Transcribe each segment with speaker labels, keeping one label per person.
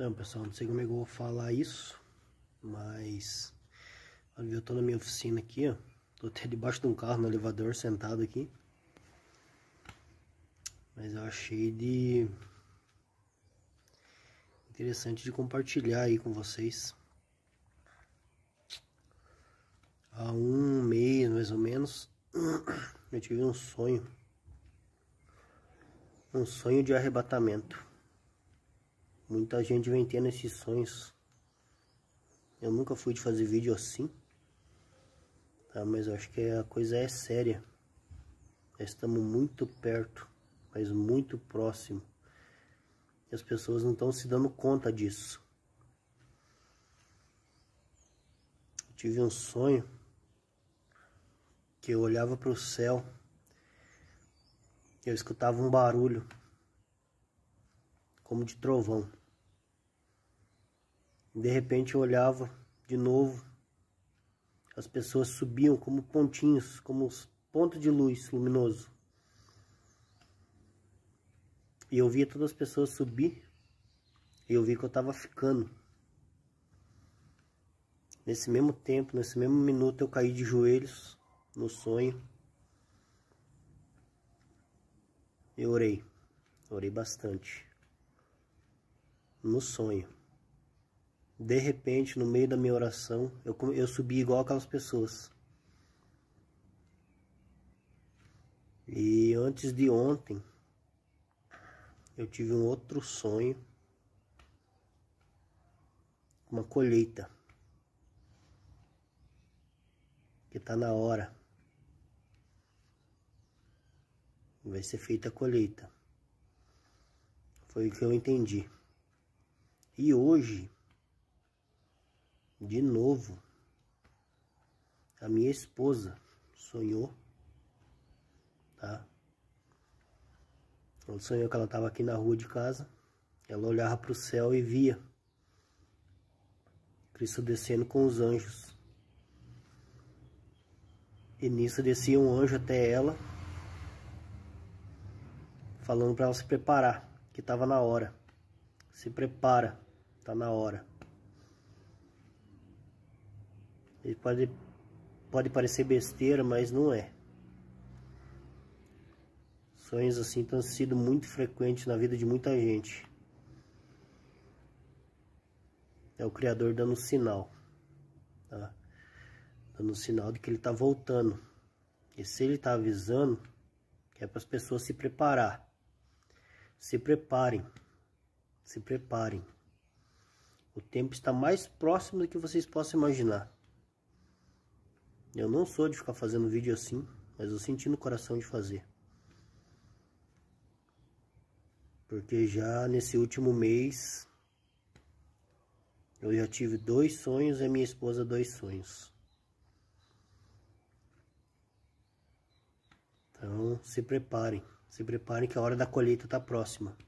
Speaker 1: Não, pessoal, não sei como é que eu vou falar isso, mas... Olha, eu tô na minha oficina aqui, ó. Tô até debaixo de um carro no elevador, sentado aqui. Mas eu achei de... Interessante de compartilhar aí com vocês. Há um mês, mais ou menos, eu tive um sonho. Um sonho de arrebatamento Muita gente vem tendo esses sonhos. Eu nunca fui de fazer vídeo assim. Tá? Mas eu acho que a coisa é séria. Nós estamos muito perto, mas muito próximo. E as pessoas não estão se dando conta disso. Eu tive um sonho que eu olhava para o céu. Eu escutava um barulho como de trovão. De repente eu olhava de novo, as pessoas subiam como pontinhos, como pontos de luz luminoso. E eu via todas as pessoas subir, e eu vi que eu estava ficando. Nesse mesmo tempo, nesse mesmo minuto, eu caí de joelhos no sonho. Eu orei, orei bastante. No sonho. De repente, no meio da minha oração, eu, eu subi igual aquelas pessoas. E antes de ontem, eu tive um outro sonho. Uma colheita. Que está na hora. Vai ser feita a colheita. Foi o que eu entendi. E hoje de novo. A minha esposa sonhou, tá? Ela sonhou que ela estava aqui na rua de casa. Ela olhava para o céu e via Cristo descendo com os anjos. E nisso descia um anjo até ela, falando para ela se preparar, que estava na hora. Se prepara, tá na hora. Ele pode, pode parecer besteira, mas não é. Sonhos assim têm sido muito frequentes na vida de muita gente. É o Criador dando um sinal. Tá? Dando um sinal de que ele está voltando. E se ele está avisando, é para as pessoas se preparar. Se preparem. Se preparem. O tempo está mais próximo do que vocês possam imaginar. Eu não sou de ficar fazendo vídeo assim, mas eu senti no coração de fazer. Porque já nesse último mês eu já tive dois sonhos e minha esposa dois sonhos. Então se preparem, se preparem que a hora da colheita está próxima.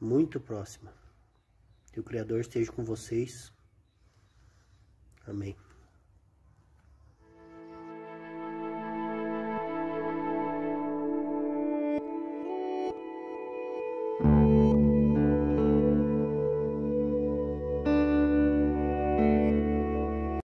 Speaker 1: Muito próxima. Que o Criador esteja com vocês. Amém.